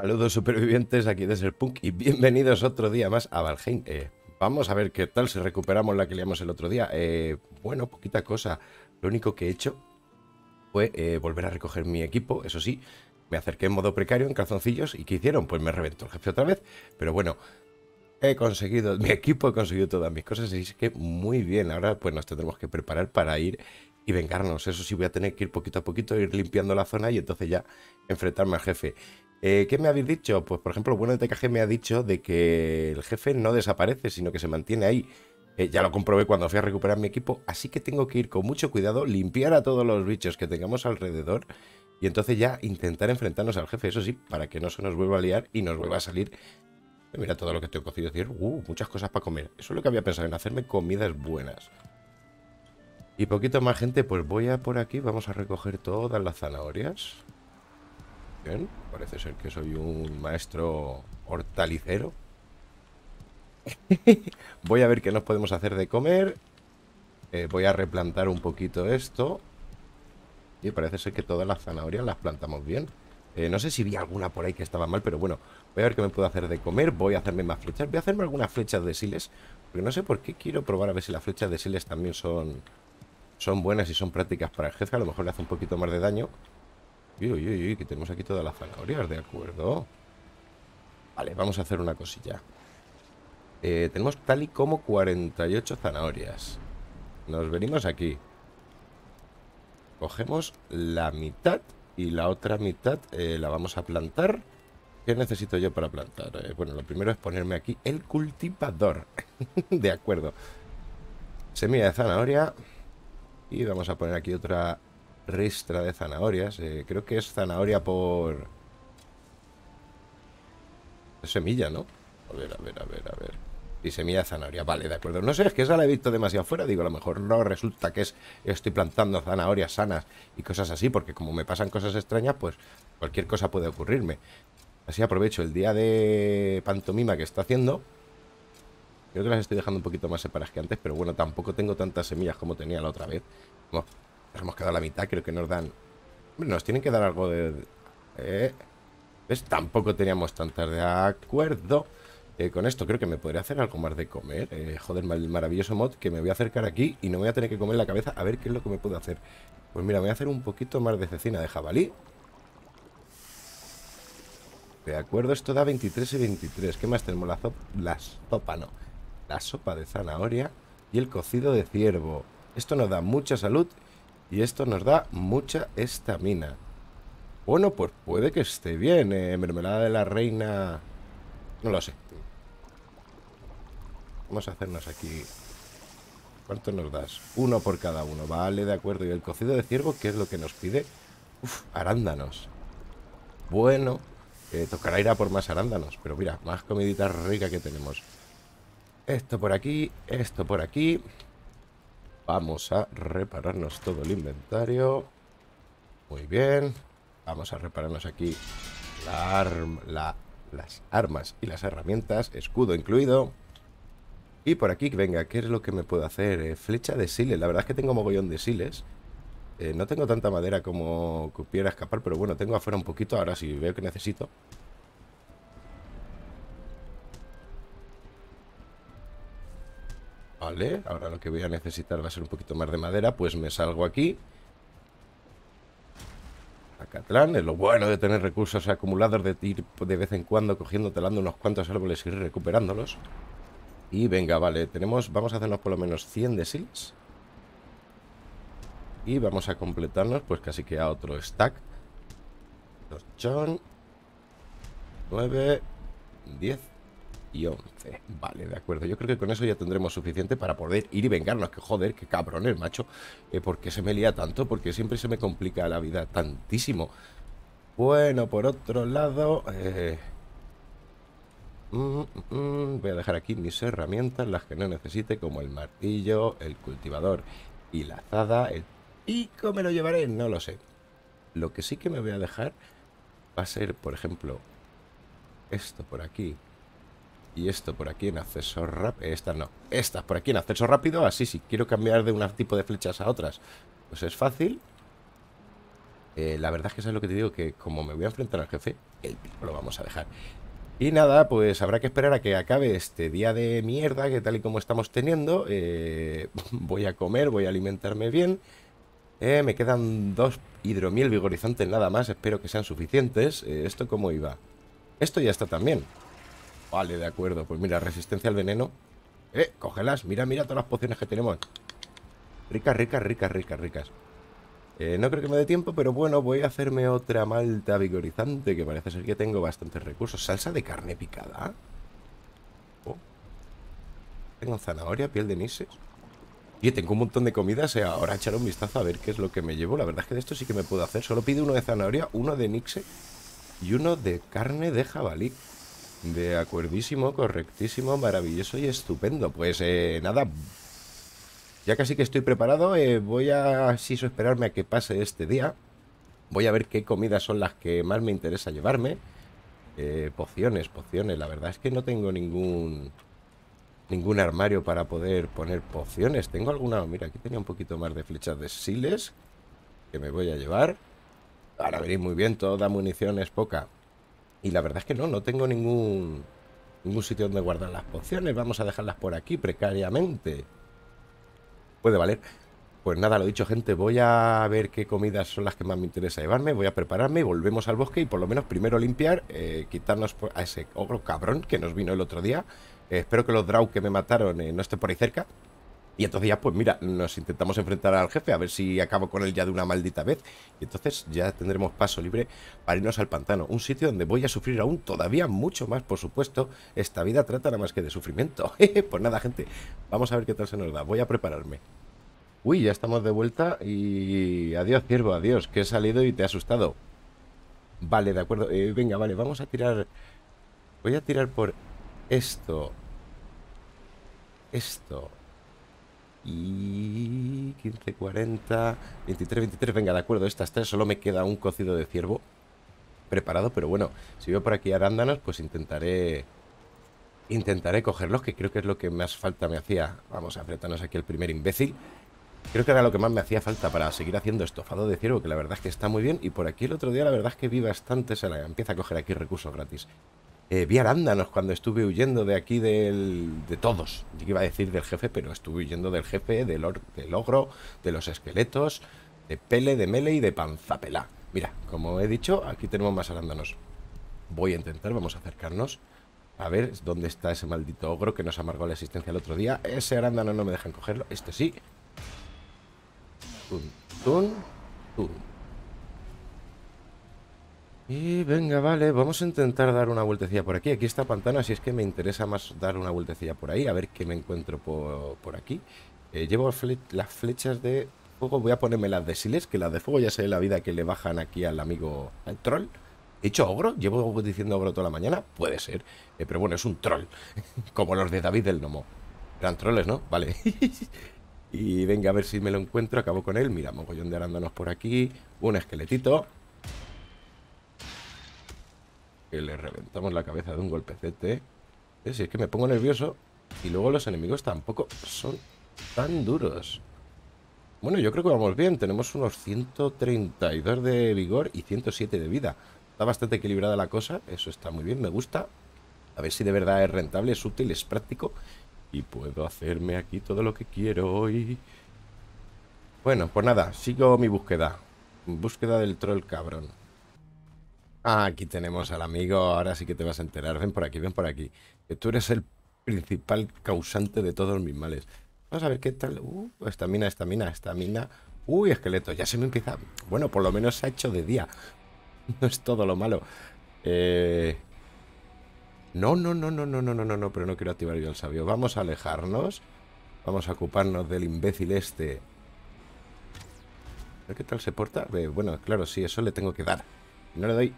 Saludos supervivientes aquí desde el Punk y bienvenidos otro día más a Valheim. Eh, vamos a ver qué tal si recuperamos la que leíamos el otro día. Eh, bueno, poquita cosa. Lo único que he hecho fue eh, volver a recoger mi equipo, eso sí. Me acerqué en modo precario, en calzoncillos, y ¿qué hicieron? Pues me reventó el jefe otra vez. Pero bueno, he conseguido mi equipo, he conseguido todas mis cosas, así que muy bien. Ahora pues nos tendremos que preparar para ir y vengarnos. Eso sí, voy a tener que ir poquito a poquito, ir limpiando la zona y entonces ya enfrentarme al jefe. Eh, ¿Qué me habéis dicho? Pues, por ejemplo, bueno el TKG me ha dicho de que el jefe no desaparece, sino que se mantiene ahí. Eh, ya lo comprobé cuando fui a recuperar mi equipo, así que tengo que ir con mucho cuidado, limpiar a todos los bichos que tengamos alrededor y entonces ya intentar enfrentarnos al jefe, eso sí, para que no se nos vuelva a liar y nos vuelva a salir. Eh, mira todo lo que tengo cocido, decir, uh, muchas cosas para comer. Eso es lo que había pensado, en hacerme comidas buenas. Y poquito más gente, pues voy a por aquí, vamos a recoger todas las zanahorias parece ser que soy un maestro hortalicero. voy a ver qué nos podemos hacer de comer. Eh, voy a replantar un poquito esto. Y parece ser que todas las zanahorias las plantamos bien. Eh, no sé si vi alguna por ahí que estaba mal, pero bueno, voy a ver qué me puedo hacer de comer. Voy a hacerme más flechas. Voy a hacerme algunas flechas de siles. Porque no sé por qué quiero probar a ver si las flechas de siles también son, son buenas y son prácticas para el jefe. A lo mejor le hace un poquito más de daño. Uy, uy, uy, que tenemos aquí todas las zanahorias, de acuerdo. Vale, vamos a hacer una cosilla. Eh, tenemos tal y como 48 zanahorias. Nos venimos aquí. Cogemos la mitad y la otra mitad eh, la vamos a plantar. ¿Qué necesito yo para plantar? Eh, bueno, lo primero es ponerme aquí el cultivador. de acuerdo. Semilla de zanahoria. Y vamos a poner aquí otra ristra de zanahorias. Eh, creo que es zanahoria por... Semilla, ¿no? A ver, a ver, a ver, a ver. Y semilla de zanahoria, vale, de acuerdo. No sé, es que esa la he visto demasiado fuera. Digo, a lo mejor no resulta que es estoy plantando zanahorias sanas y cosas así, porque como me pasan cosas extrañas, pues cualquier cosa puede ocurrirme. Así aprovecho el día de pantomima que está haciendo. yo que las estoy dejando un poquito más separadas que antes, pero bueno, tampoco tengo tantas semillas como tenía la otra vez. Nos hemos quedado a la mitad, creo que nos dan... nos tienen que dar algo de... Eh, ¿Ves? Tampoco teníamos tantas de acuerdo. Eh, con esto creo que me podría hacer algo más de comer. Eh, joder, el maravilloso mod que me voy a acercar aquí y no voy a tener que comer la cabeza a ver qué es lo que me puedo hacer. Pues mira, voy a hacer un poquito más de cecina de jabalí. De acuerdo, esto da 23 y 23. ¿Qué más tenemos? la sopa, no. La sopa de zanahoria y el cocido de ciervo. Esto nos da mucha salud y esto nos da mucha estamina. Bueno, pues puede que esté bien. Eh, mermelada de la reina... No lo sé. Vamos a hacernos aquí... ¿Cuánto nos das? Uno por cada uno. Vale, de acuerdo. ¿Y el cocido de ciervo qué es lo que nos pide? Uf, arándanos. Bueno, eh, tocará ir a por más arándanos. Pero mira, más comidita rica que tenemos. Esto por aquí, esto por aquí. Vamos a repararnos todo el inventario. Muy bien. Vamos a repararnos aquí la la, las armas y las herramientas, escudo incluido. Y por aquí, venga, ¿qué es lo que me puedo hacer? Eh, flecha de siles. La verdad es que tengo mogollón de siles. Eh, no tengo tanta madera como pudiera escapar, pero bueno, tengo afuera un poquito, ahora si sí veo que necesito. Vale, ahora lo que voy a necesitar va a ser un poquito más de madera, pues me salgo aquí. Acatlán, es lo bueno de tener recursos acumulados, de ir de vez en cuando cogiendo, talando unos cuantos árboles y recuperándolos. Y venga, vale, tenemos, vamos a hacernos por lo menos 100 de silks. Y vamos a completarnos, pues casi que a otro stack. 2 9, 10 y 11. Vale, de acuerdo. Yo creo que con eso ya tendremos suficiente para poder ir y vengarnos. Que joder, que cabrón el macho. Eh, ¿Por qué se me lía tanto? Porque siempre se me complica la vida tantísimo. Bueno, por otro lado... Eh, mm, mm, voy a dejar aquí mis herramientas, las que no necesite, como el martillo, el cultivador y la azada. El pico me lo llevaré, no lo sé. Lo que sí que me voy a dejar va a ser, por ejemplo, esto por aquí. Y esto por aquí en acceso rápido. Estas no. Estas por aquí en acceso rápido. Así, si quiero cambiar de un tipo de flechas a otras, pues es fácil. Eh, la verdad es que sabes lo que te digo, que como me voy a enfrentar al jefe, el lo vamos a dejar. Y nada, pues habrá que esperar a que acabe este día de mierda que tal y como estamos teniendo. Eh, voy a comer, voy a alimentarme bien. Eh, me quedan dos hidromiel vigorizantes nada más, espero que sean suficientes. ¿Esto cómo iba? Esto ya está también. Vale, de acuerdo. Pues mira, resistencia al veneno. Eh, cógelas. Mira, mira todas las pociones que tenemos. Ricas, ricas, ricas, ricas, ricas. Eh, no creo que me dé tiempo, pero bueno, voy a hacerme otra malta vigorizante, que parece ser que tengo bastantes recursos. Salsa de carne picada. Oh. Tengo zanahoria, piel de nises. Y tengo un montón de comidas. Eh. Ahora echar un vistazo a ver qué es lo que me llevo. La verdad es que de esto sí que me puedo hacer. Solo pide uno de zanahoria, uno de nixe y uno de carne de jabalí. De acuerdísimo, correctísimo, maravilloso y estupendo. Pues eh, nada, ya casi que estoy preparado, eh, voy a si esperarme a que pase este día. Voy a ver qué comidas son las que más me interesa llevarme. Eh, pociones, pociones. La verdad es que no tengo ningún ningún armario para poder poner pociones. Tengo alguna... Mira, aquí tenía un poquito más de flechas de siles que me voy a llevar. Para venir muy bien, toda munición es poca. Y la verdad es que no, no tengo ningún, sitio donde guardar las pociones. Vamos a dejarlas por aquí precariamente. Puede valer. Pues nada, lo dicho, gente, voy a ver qué comidas son las que más me interesa llevarme, voy a prepararme y volvemos al bosque y por lo menos primero limpiar, eh, quitarnos a ese ogro cabrón que nos vino el otro día. Eh, espero que los draw que me mataron eh, no estén por ahí cerca, y entonces ya, pues mira, nos intentamos enfrentar al jefe, a ver si acabo con él ya de una maldita vez. Y entonces ya tendremos paso libre para irnos al pantano, un sitio donde voy a sufrir aún todavía mucho más, por supuesto. Esta vida trata nada más que de sufrimiento. pues nada, gente, vamos a ver qué tal se nos da. Voy a prepararme. Uy, ya estamos de vuelta y... Adiós, ciervo, adiós, que he salido y te he asustado. Vale, de acuerdo. Eh, venga, vale, vamos a tirar... Voy a tirar por esto. Esto. Y 15, 40, 23, 23. Venga, de acuerdo, estas tres solo me queda un cocido de ciervo preparado. Pero bueno, si veo por aquí arándanos, pues intentaré intentaré cogerlos, que creo que es lo que más falta me hacía. Vamos a apretarnos aquí el primer imbécil. Creo que era lo que más me hacía falta para seguir haciendo estofado de ciervo, que la verdad es que está muy bien. Y por aquí el otro día la verdad es que vi bastante, se la empieza a coger aquí recursos gratis. Eh, vi arándanos cuando estuve huyendo de aquí del, de todos. Yo iba a decir del jefe, pero estuve huyendo del jefe, del, del ogro, de los esqueletos, de pele, de mele y de panzapela. Mira, como he dicho, aquí tenemos más arándanos. Voy a intentar, vamos a acercarnos. A ver dónde está ese maldito ogro que nos amargó la existencia el otro día. Ese arándano no me dejan cogerlo. Este sí. Tun, tun, tun, y venga, vale, vamos a intentar dar una vueltecilla por aquí. Aquí está Pantana, si es que me interesa más dar una vueltecilla por ahí, a ver qué me encuentro por, aquí. Eh, llevo las flechas de fuego, voy a ponerme las de Siles, que las de fuego ya sé la vida que le bajan aquí al amigo, al troll. ¿He hecho ogro? ¿Llevo diciendo ogro toda la mañana? Puede ser, eh, pero bueno, es un troll, como los de David del Nomo. Eran troles, ¿no? Vale. y venga, a ver si me lo encuentro, acabo con él. Mira, mogollón de arándanos por aquí, un esqueletito... Que le reventamos la cabeza de un golpecete. es que me pongo nervioso. Y luego los enemigos tampoco son tan duros. Bueno, yo creo que vamos bien. Tenemos unos 132 de vigor y 107 de vida. Está bastante equilibrada la cosa. Eso está muy bien, me gusta. A ver si de verdad es rentable, es útil, es práctico. Y puedo hacerme aquí todo lo que quiero hoy. Bueno, pues nada, sigo mi búsqueda. Búsqueda del troll cabrón. Ah, aquí tenemos al amigo, ahora sí que te vas a enterar. Ven por aquí, ven por aquí. Que tú eres el principal causante de todos mis males. Vamos a ver qué tal. Uh, mina, esta mina. Uy, esqueleto, ya se me empieza. Bueno, por lo menos se ha hecho de día. No es todo lo malo. Eh, no, no, no, no, no, no, no, no, no, pero no quiero activar yo el sabio. Vamos a alejarnos. Vamos a ocuparnos del imbécil este. ¿Qué tal se porta? Eh, bueno, claro, sí, eso le tengo que dar. No le doy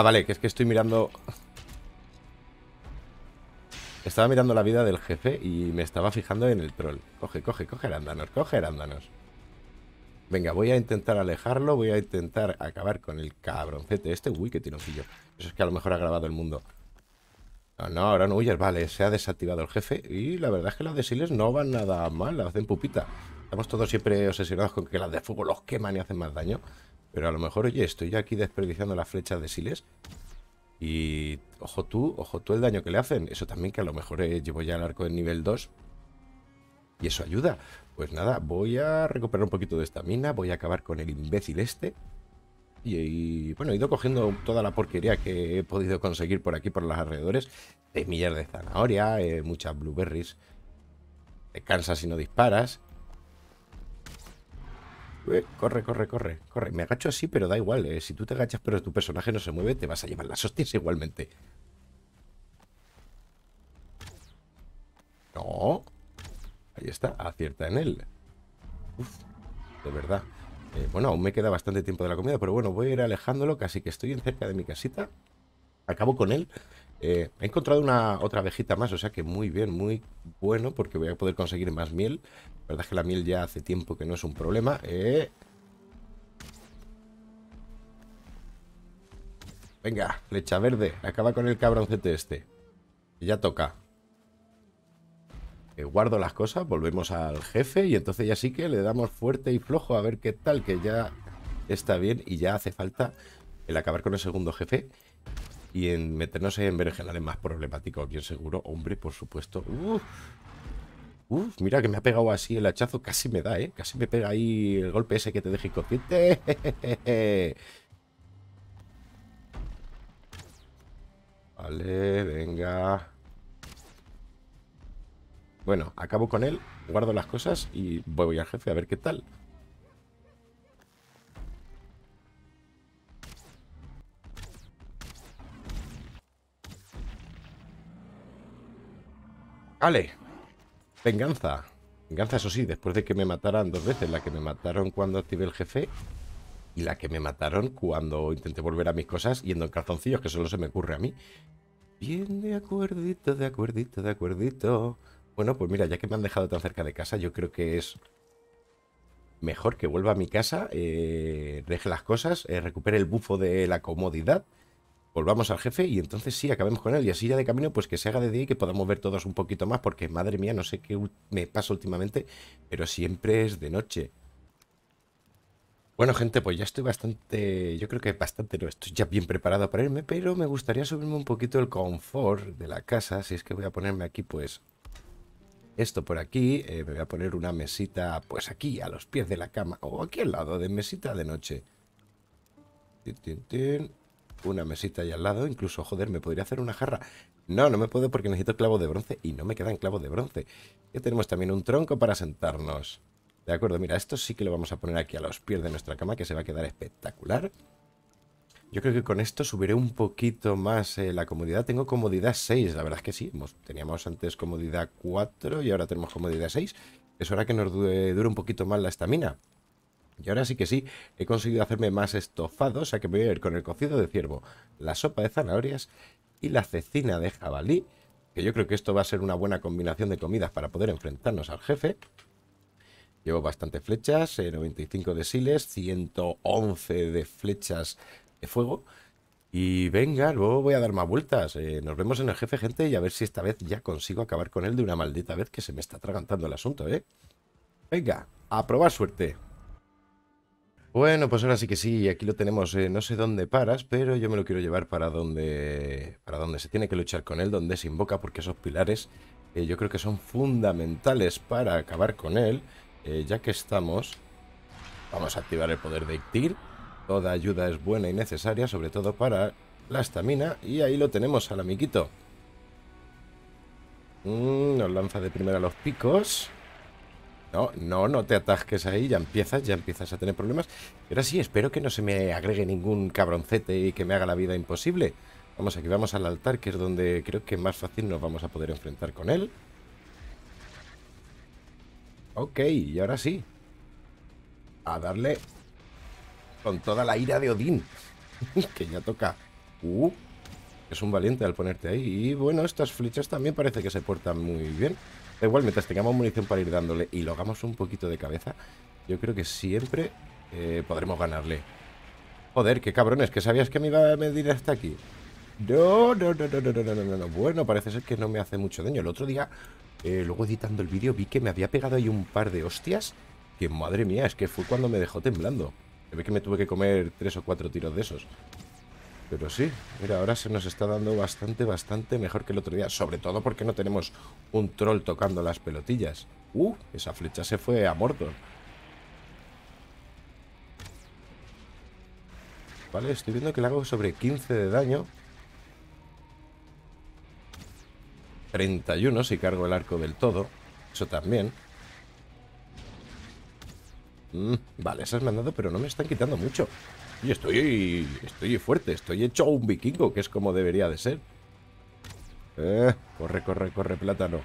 Ah, vale, que es que estoy mirando... Estaba mirando la vida del jefe y me estaba fijando en el troll. Coge, coge, coge arándanos, coge arándanos. Venga, voy a intentar alejarlo, voy a intentar acabar con el cabroncete este. Uy, qué tironcillo. Eso es que a lo mejor ha grabado el mundo. No, no, ahora no huyes. Vale, se ha desactivado el jefe. Y la verdad es que las de Siles no van nada mal, las hacen pupita. Estamos todos siempre obsesionados con que las de fuego los queman y hacen más daño. Pero a lo mejor, oye, estoy yo aquí desperdiciando las flechas de Siles. Y ojo tú, ojo tú el daño que le hacen. Eso también que a lo mejor eh, llevo ya el arco en nivel 2. Y eso ayuda. Pues nada, voy a recuperar un poquito de mina. Voy a acabar con el imbécil este. Y, bueno, he ido cogiendo toda la porquería que he podido conseguir por aquí, por los alrededores. millas de zanahoria, eh, muchas blueberries. Te cansas si no disparas. Eh, corre, corre, corre, corre. Me agacho así, pero da igual. Eh. Si tú te agachas, pero tu personaje no se mueve, te vas a llevar la hostias igualmente. No. Ahí está, acierta en él. de verdad. Eh, bueno, aún me queda bastante tiempo de la comida, pero bueno, voy a ir alejándolo, casi que estoy en cerca de mi casita. Acabo con él eh, he encontrado una otra abejita más, o sea que muy bien, muy bueno, porque voy a poder conseguir más miel. La verdad es que la miel ya hace tiempo que no es un problema. Eh. Venga, flecha verde, acaba con el cabroncete este. Ya toca. Eh, guardo las cosas, volvemos al jefe y entonces ya sí que le damos fuerte y flojo a ver qué tal, que ya está bien y ya hace falta el acabar con el segundo jefe y en meternos en es más problemático aquí seguro. Hombre, por supuesto. Uf. Uf, mira que me ha pegado así el hachazo. Casi me da, ¿eh? Casi me pega ahí el golpe ese que te dejé inconsciente. Vale, venga. Bueno, acabo con él, guardo las cosas y voy al jefe a ver qué tal. Vale. Venganza. Venganza, eso sí, después de que me mataran dos veces. La que me mataron cuando activé el jefe y la que me mataron cuando intenté volver a mis cosas yendo en calzoncillos, que solo se me ocurre a mí. Bien, de acuerdito, de acuerdito, de acuerdito. Bueno, pues mira, ya que me han dejado tan cerca de casa, yo creo que es mejor que vuelva a mi casa, eh, deje las cosas, eh, recupere el bufo de la comodidad volvamos al jefe y entonces sí, acabemos con él. Y así ya de camino, pues que se haga de día y que podamos ver todos un poquito más, porque madre mía, no sé qué me pasa últimamente, pero siempre es de noche. Bueno, gente, pues ya estoy bastante, yo creo que bastante, no, estoy ya bien preparado para irme, pero me gustaría subirme un poquito el confort de la casa, si es que voy a ponerme aquí, pues, esto por aquí, eh, me voy a poner una mesita, pues aquí, a los pies de la cama, o aquí al lado, de mesita de noche. Tin, tin, tin una mesita ahí al lado, incluso, joder, me podría hacer una jarra. No, no me puedo porque necesito clavos de bronce y no me quedan clavos de bronce. Ya tenemos también un tronco para sentarnos. De acuerdo, mira, esto sí que lo vamos a poner aquí a los pies de nuestra cama, que se va a quedar espectacular. Yo creo que con esto subiré un poquito más eh, la comodidad. Tengo comodidad 6, la verdad es que sí. Teníamos antes comodidad 4 y ahora tenemos comodidad 6. Es hora que nos dure un poquito más la estamina. Y ahora sí que sí, he conseguido hacerme más estofado, o sea que me voy a ir con el cocido de ciervo, la sopa de zanahorias y la cecina de jabalí, que yo creo que esto va a ser una buena combinación de comidas para poder enfrentarnos al jefe. Llevo bastantes flechas, 95 de siles, 111 de flechas de fuego. Y venga, luego voy a dar más vueltas. Eh, nos vemos en el jefe, gente, y a ver si esta vez ya consigo acabar con él de una maldita vez que se me está atragantando el asunto, ¿eh? Venga, a probar suerte. Bueno, pues ahora sí que sí, aquí lo tenemos, eh, no sé dónde paras, pero yo me lo quiero llevar para donde, para donde se tiene que luchar con él, donde se invoca, porque esos pilares eh, yo creo que son fundamentales para acabar con él, eh, ya que estamos... Vamos a activar el poder de Ictir, toda ayuda es buena y necesaria, sobre todo para la estamina, y ahí lo tenemos al amiguito. Mm, nos lanza de primera los picos... No, no, no te atasques ahí, ya empiezas, ya empiezas a tener problemas. Pero sí, espero que no se me agregue ningún cabroncete y que me haga la vida imposible. Vamos, aquí vamos al altar, que es donde creo que más fácil nos vamos a poder enfrentar con él. Ok, y ahora sí. A darle con toda la ira de Odín. que ya toca. Uh, es un valiente al ponerte ahí. Y bueno, estas flechas también parece que se portan muy bien igual, mientras tengamos munición para ir dándole y lo hagamos un poquito de cabeza, yo creo que siempre eh, podremos ganarle. Joder, qué cabrones, que sabías que me iba a medir hasta aquí. No, no, no, no, no, no, no, no, Bueno, parece ser que no me hace mucho daño. El otro día, eh, luego editando el vídeo, vi que me había pegado ahí un par de hostias. Que madre mía, es que fue cuando me dejó temblando. Se ve que me tuve que comer tres o cuatro tiros de esos. Pero sí, mira, ahora se nos está dando bastante, bastante mejor que el otro día. Sobre todo porque no tenemos un troll tocando las pelotillas. ¡Uh! Esa flecha se fue a morto. Vale, estoy viendo que le hago sobre 15 de daño. 31 si cargo el arco del todo. Eso también. Mm, vale, esas me han dado, pero no me están quitando mucho. Y estoy, estoy fuerte, estoy hecho un vikingo, que es como debería de ser. Eh, corre, corre, corre, plátano.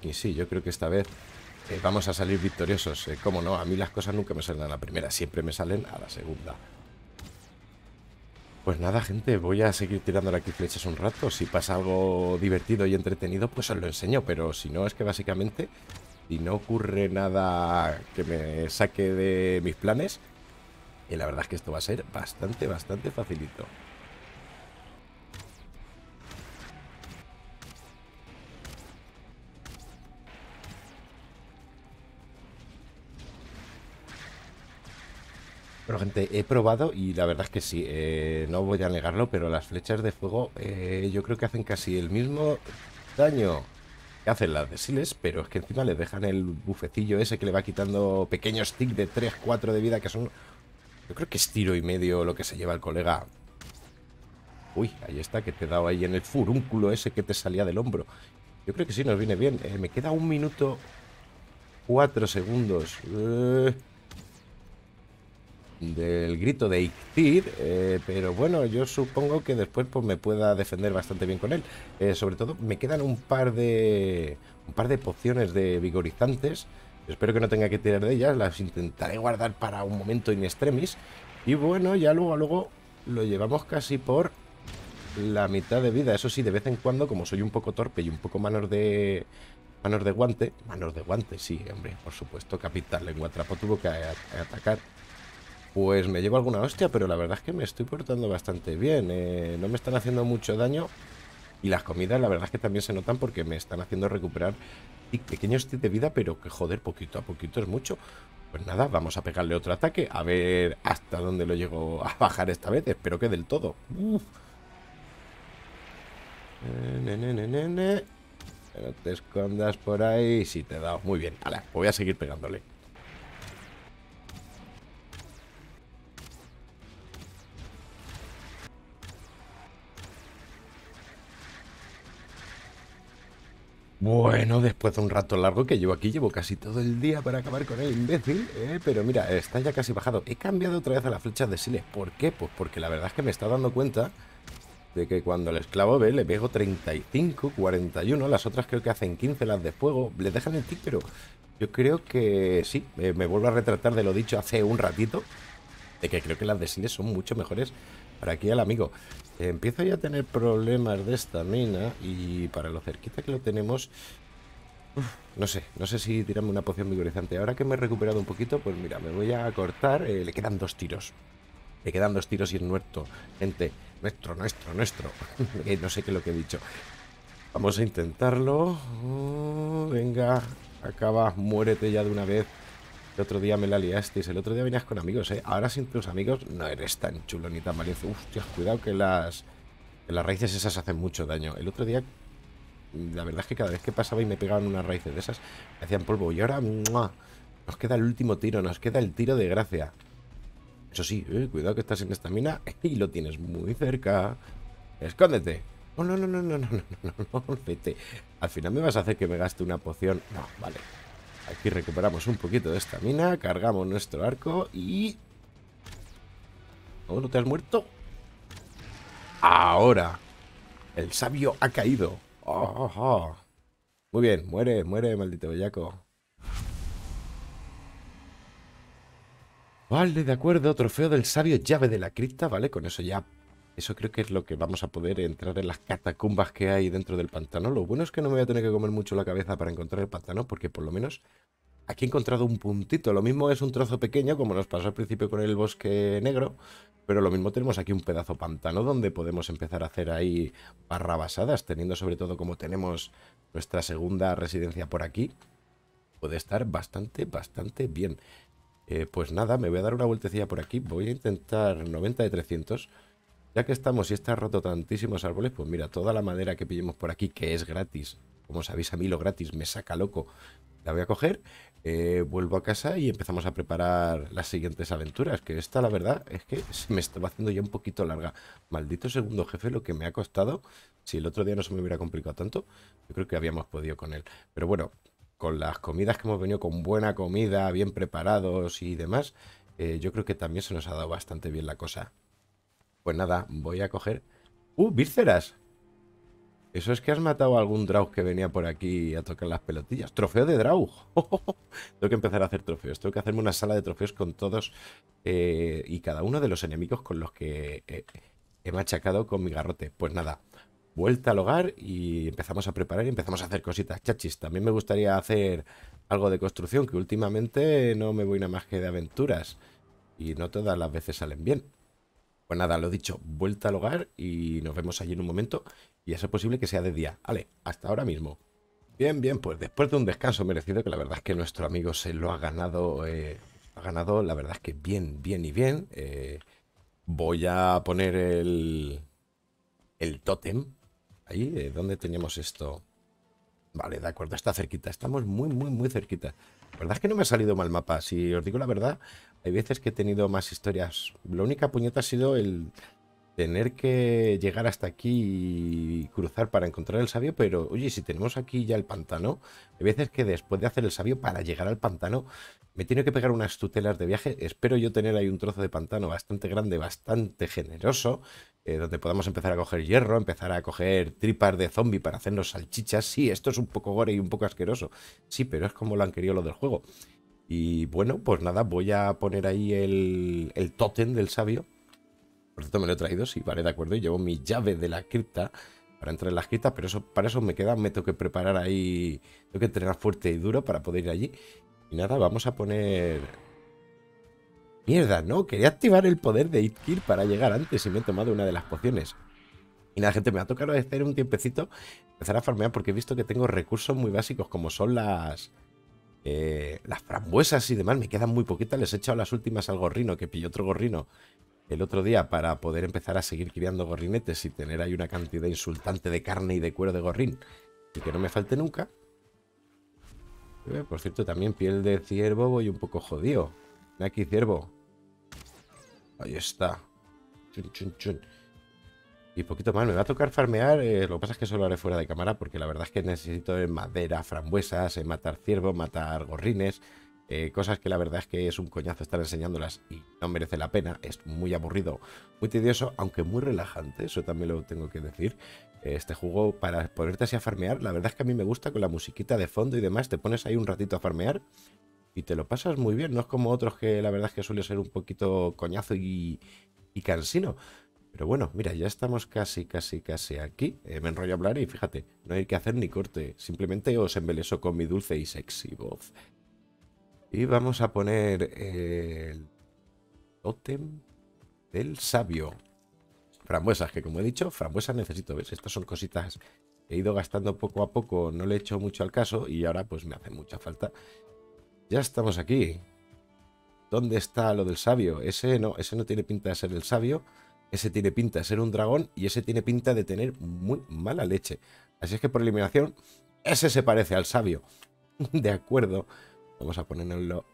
Y sí, yo creo que esta vez eh, vamos a salir victoriosos. Eh, ¿Cómo no? A mí las cosas nunca me salen a la primera, siempre me salen a la segunda. Pues nada, gente, voy a seguir tirando aquí flechas un rato. Si pasa algo divertido y entretenido, pues os lo enseño. Pero si no, es que básicamente y no ocurre nada que me saque de mis planes, y la verdad es que esto va a ser bastante, bastante facilito. Bueno, gente, he probado y la verdad es que sí, eh, no voy a negarlo, pero las flechas de fuego eh, yo creo que hacen casi el mismo daño que hacen las de pero es que encima les dejan el bufecillo ese que le va quitando pequeños stick de 3, 4 de vida, que son... Yo creo que es tiro y medio lo que se lleva el colega. Uy, ahí está, que te he dado ahí en el furúnculo ese que te salía del hombro. Yo creo que sí nos viene bien. Eh, me queda un minuto, 4 segundos. Eh del grito de Ictir, eh, pero bueno, yo supongo que después pues, me pueda defender bastante bien con él. Eh, sobre todo, me quedan un par de un par de pociones de vigorizantes. Espero que no tenga que tirar de ellas, las intentaré guardar para un momento in extremis. Y bueno, ya luego a luego lo llevamos casi por la mitad de vida. Eso sí, de vez en cuando, como soy un poco torpe y un poco manos de, manos de guante, manos de guante, sí, hombre, por supuesto, capital, Lengua Trapo tuvo que atacar. Pues me llevo alguna hostia, pero la verdad es que me estoy portando bastante bien. Eh, no me están haciendo mucho daño. Y las comidas, la verdad es que también se notan porque me están haciendo recuperar pequeños de vida, pero que joder, poquito a poquito es mucho. Pues nada, vamos a pegarle otro ataque, a ver hasta dónde lo llego a bajar esta vez. Espero que del todo. Eh, ne, ne, no te escondas por ahí. Si te he dado. Muy bien. Pues voy a seguir pegándole. Bueno, después de un rato largo que llevo aquí, llevo casi todo el día para acabar con el imbécil, ¿eh? pero mira, está ya casi bajado. He cambiado otra vez a las flechas de Siles. ¿Por qué? Pues porque la verdad es que me está dando cuenta de que cuando el esclavo ve, le pego 35, 41, las otras creo que hacen 15 las de fuego, le dejan el tic, pero yo creo que sí, eh, me vuelvo a retratar de lo dicho hace un ratito, de que creo que las de Siles son mucho mejores para aquí al amigo. empiezo ya a tener problemas de estamina y para lo cerquita que lo tenemos... No sé, no sé si tirarme una poción vigorizante. Ahora que me he recuperado un poquito, pues mira, me voy a cortar. Eh, le quedan dos tiros. Le quedan dos tiros y es muerto Gente, nuestro, nuestro, nuestro. no sé qué es lo que he dicho. Vamos a intentarlo. Oh, venga, acaba, muérete ya de una vez. El otro día me la liasteis, el otro día venías con amigos, ¿eh? Ahora sin tus amigos no eres tan chulo ni tan valioso. cuidado que las, las raíces esas hacen mucho daño. El otro día, la verdad es que cada vez que pasaba y me pegaban unas raíces de esas, me hacían polvo. Y ahora, ¡mua! nos queda el último tiro, nos queda el tiro de gracia. Eso sí, eh, cuidado que estás en esta mina y lo tienes muy cerca. ¡Escóndete! Oh, no, no, no, no, no, no, no, no, no, vete. Al final me vas a hacer que me gaste una poción. No, vale. Aquí recuperamos un poquito de estamina, cargamos nuestro arco y... ¿Oh, no te has muerto? Ahora. El sabio ha caído. Oh, Muy bien, muere, muere, maldito bellaco. Vale, de acuerdo, trofeo del sabio, llave de la cripta, ¿vale? Con eso ya eso creo que es lo que vamos a poder entrar en las catacumbas que hay dentro del pantano. Lo bueno es que no me voy a tener que comer mucho la cabeza para encontrar el pantano, porque por lo menos aquí he encontrado un puntito. Lo mismo es un trozo pequeño, como nos pasó al principio con el bosque negro, pero lo mismo tenemos aquí un pedazo pantano donde podemos empezar a hacer ahí barrabasadas, teniendo sobre todo como tenemos nuestra segunda residencia por aquí. Puede estar bastante, bastante bien. Eh, pues nada, me voy a dar una vueltecilla por aquí. Voy a intentar 90 de 300 ya que estamos y está roto tantísimos árboles, pues mira, toda la madera que pillemos por aquí, que es gratis, como sabéis, a mí lo gratis me saca loco, la voy a coger, eh, vuelvo a casa y empezamos a preparar las siguientes aventuras, que esta la verdad es que se me estaba haciendo ya un poquito larga. Maldito segundo jefe, lo que me ha costado, si el otro día no se me hubiera complicado tanto, yo creo que habíamos podido con él. Pero bueno, con las comidas que hemos venido, con buena comida, bien preparados y demás, eh, yo creo que también se nos ha dado bastante bien la cosa. Pues nada, voy a coger... ¡Uh, vísceras! Eso es que has matado a algún Draug que venía por aquí a tocar las pelotillas. ¡Trofeo de Draug! tengo que empezar a hacer trofeos. Tengo que hacerme una sala de trofeos con todos eh, y cada uno de los enemigos con los que eh, he machacado con mi garrote. Pues nada, vuelta al hogar y empezamos a preparar y empezamos a hacer cositas. Chachis, también me gustaría hacer algo de construcción, que últimamente no me voy nada más que de aventuras. Y no todas las veces salen bien. Pues nada, lo dicho, vuelta al hogar y nos vemos allí en un momento. Y eso es posible que sea de día. Vale, hasta ahora mismo. Bien, bien, pues después de un descanso merecido, que la verdad es que nuestro amigo se lo ha ganado, eh, ha ganado, la verdad es que bien, bien y bien. Eh, voy a poner el, el tótem. Ahí, eh, ¿dónde teníamos esto? Vale, de acuerdo, está cerquita. Estamos muy, muy, muy cerquita. La verdad es que no me ha salido mal mapa. Si os digo la verdad, hay veces que he tenido más historias. La única puñeta ha sido el, tener que llegar hasta aquí y cruzar para encontrar el sabio, pero oye, si tenemos aquí ya el pantano, hay veces que después de hacer el sabio para llegar al pantano, me tiene que pegar unas tutelas de viaje. Espero yo tener ahí un trozo de pantano bastante grande, bastante generoso, eh, donde podamos empezar a coger hierro, empezar a coger tripas de zombie para hacernos salchichas. Sí, esto es un poco gore y un poco asqueroso. Sí, pero es como lo han querido lo del juego. Y bueno, pues nada, voy a poner ahí el, el tótem del sabio por cierto, me lo he traído, sí, vale, de acuerdo. Y llevo mi llave de la cripta para entrar en las criptas, pero eso, para eso me queda, me tengo que preparar ahí, tengo que entrenar fuerte y duro para poder ir allí. Y nada, vamos a poner... Mierda, no, quería activar el poder de Itkir para llegar antes y me he tomado una de las pociones. Y nada, gente, me va a tocar hacer un tiempecito, empezar a farmear porque he visto que tengo recursos muy básicos como son las... Eh, las frambuesas y demás, me quedan muy poquitas, les he echado las últimas al gorrino, que pilló otro gorrino el otro día para poder empezar a seguir criando gorrinetes y tener ahí una cantidad insultante de carne y de cuero de gorrín y que no me falte nunca. Eh, por cierto, también piel de ciervo voy un poco jodido. aquí, ciervo. Ahí está. Chun, Y poquito más, me va a tocar farmear, eh, lo que pasa es que solo haré fuera de cámara porque la verdad es que necesito madera, frambuesas, eh, matar ciervo, matar gorrines, eh, cosas que la verdad es que es un coñazo estar enseñándolas y no merece la pena, es muy aburrido, muy tedioso, aunque muy relajante, eso también lo tengo que decir. Eh, este juego para ponerte así a farmear, la verdad es que a mí me gusta con la musiquita de fondo y demás, te pones ahí un ratito a farmear y te lo pasas muy bien, no es como otros que la verdad es que suele ser un poquito coñazo y, cansino. Pero bueno, mira, ya estamos casi, casi, casi aquí. Eh, me enrollo a hablar y fíjate, no hay que hacer ni corte. Simplemente os embeleso con mi dulce y sexy voz. Y vamos a poner el tótem del sabio. Frambuesas, que como he dicho, frambuesas necesito. Estas son cositas que he ido gastando poco a poco, no le he hecho mucho al caso y ahora pues me hace mucha falta. Ya estamos aquí. ¿Dónde está lo del sabio? Ese no, ese no tiene pinta de ser el sabio, ese tiene pinta de ser un dragón y ese tiene pinta de tener muy mala leche. Así es que por eliminación, ese se parece al sabio. de acuerdo. Vamos a ponerlo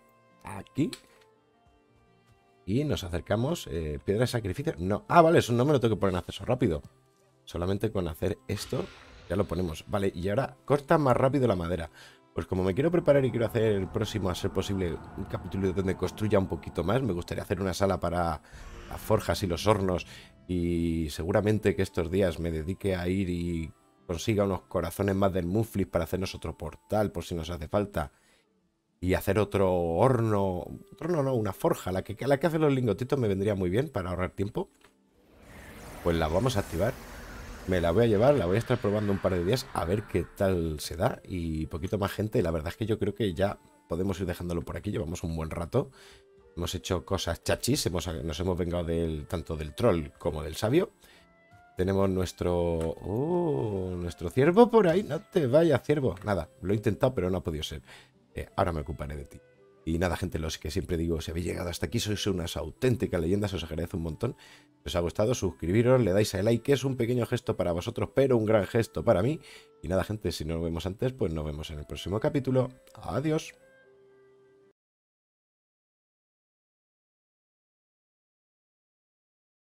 aquí. Y nos acercamos. Eh, ¿Piedra de sacrificio? No. Ah, vale, eso no me lo tengo que poner en acceso rápido. Solamente con hacer esto ya lo ponemos. Vale, y ahora corta más rápido la madera. Pues como me quiero preparar y quiero hacer el próximo, a ser posible, un capítulo donde construya un poquito más, me gustaría hacer una sala para las forjas y los hornos y seguramente que estos días me dedique a ir y consiga unos corazones más del mufli para hacernos otro portal por si nos hace falta y hacer otro horno, otro no, una forja, la que, la que hace los lingotitos me vendría muy bien para ahorrar tiempo. Pues la vamos a activar. Me la voy a llevar, la voy a estar probando un par de días a ver qué tal se da y poquito más gente. La verdad es que yo creo que ya podemos ir dejándolo por aquí, llevamos un buen rato. Hemos hecho cosas chachis, nos hemos vengado del, tanto del troll como del sabio. Tenemos nuestro... Oh, nuestro ciervo por ahí. No te vayas, ciervo. Nada, lo he intentado, pero no ha podido ser. Eh, ahora me ocuparé de ti. Y nada, gente, los que siempre digo, si habéis llegado hasta aquí, sois unas auténticas leyendas, os agradezco un montón. Si os ha gustado, suscribiros, le dais a like, que es un pequeño gesto para vosotros, pero un gran gesto para mí. Y nada, gente, si no nos vemos antes, pues nos vemos en el próximo capítulo. Adiós.